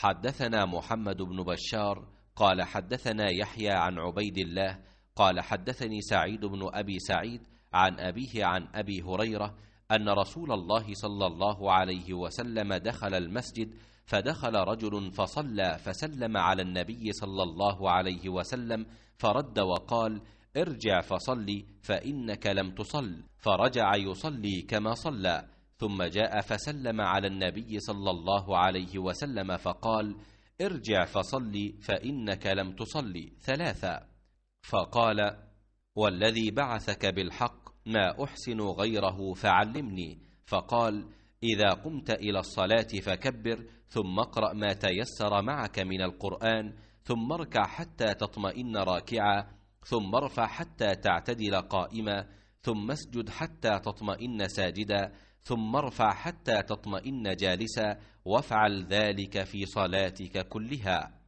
حدثنا محمد بن بشار قال حدثنا يحيى عن عبيد الله قال حدثني سعيد بن ابي سعيد عن ابيه عن ابي هريره ان رسول الله صلى الله عليه وسلم دخل المسجد فدخل رجل فصلى فسلم على النبي صلى الله عليه وسلم فرد وقال ارجع فصلي فانك لم تصل فرجع يصلي كما صلى ثم جاء فسلم على النبي صلى الله عليه وسلم فقال ارجع فصل فانك لم تصلي ثلاثا فقال والذي بعثك بالحق ما احسن غيره فعلمني فقال اذا قمت الى الصلاه فكبر ثم اقرا ما تيسر معك من القران ثم اركع حتى تطمئن راكعا ثم ارفع حتى تعتدل قائما ثم اسجد حتى تطمئن ساجدا ثم ارفع حتى تطمئن جالسا وافعل ذلك في صلاتك كلها